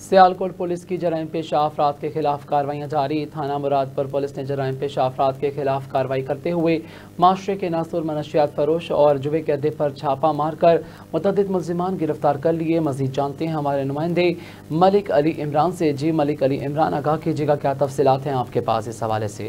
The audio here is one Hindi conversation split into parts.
सियालकोट पुलिस की जराइम पेशा अफराद के खिलाफ कार्रवाई जारी थाना मुरादपुर पुलिस ने जराइम पेशा अफराद के खिलाफ कार्रवाई करते हुए माशरे के नासुर मनशियात फरोश और जुए के अड्डे पर छापा मारकर मतद मुलजमान गिरफ्तार कर लिए मजीद जानते हैं हमारे नुमाइंदे मलिक अली इमरान से जी मलिक अली इमरान आगाह कीजिएगा क्या तफसीत हैं आपके पास इस हवाले से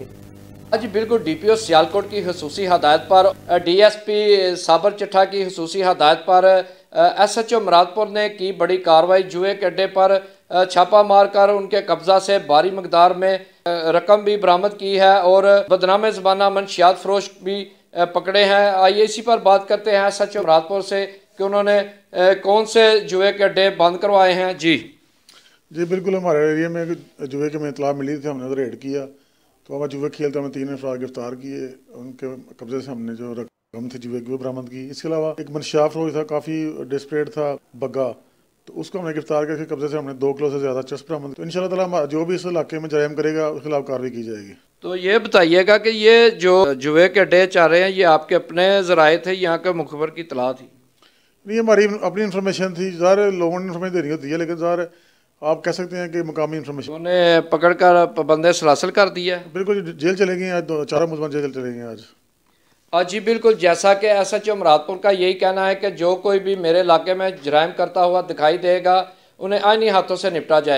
आज हाँ बिल्कुल डी पी ओ सियालकोट की खसूसी हदायत पर डी एस पी साबर चिट्ठा की खसूसी हदायत पर एस एच ओ मुरादपुर ने की बड़ी कार्रवाई जुए के अड्डे पर मार कर उनके कब्जा से भारी मकदार में रकम भी बरामद की है और बदनाम जबाना मनशियात फरोश भी पकड़े हैं आइए इसी पर बात करते हैं सच रातपुर से कि उन्होंने कौन से जुए के अड्डे बंद करवाए हैं जी जी बिल्कुल हमारे एरिया में जुए के में इतला मिली थी हमने एड किया तो हमारे जुए खेलते तो हमें तीन अफराद गिरफ्तार किए उनके कब्जे से हमने जो रकम थी जुए की बरामद की इसके अलावा एक मनशाह फरोज था काफ़ी डिस्प्रेड था बग्गा तो उसको हमने गिरफ्तार करके कब्जे से हमने दो किलो से ज़्यादा चस्प बरामद तो इन जो भी इस इलाके में जराम करेगा उसके खिलाफ कार्रवाई की जाएगी तो ये बताइएगा कि ये जो जुए के अड्डे चाह रहे हैं ये आपके अपने जराए थे यहाँ के मुखबर की तला थी नहीं हमारी अपनी इन्फॉर्मेशन थी ज़ाहिर लोगों ने इन्फॉर्मेशन रही होती है लेकिन ज़ाहिर आप कह सकते हैं कि मुकामी इन्फॉर्मेशन उन्हें पकड़ कर पाबंदे सलासल कर दिया बिल्कुल जेल चले गए आज चारों मुजमान जेल चले गए आज हाँ जी बिल्कुल जैसा कि एस एच ओ का यही कहना है कि जो कोई भी मेरे इलाके में जराइम करता हुआ दिखाई देगा उन्हें आईनी हाथों से निपटा जाएगा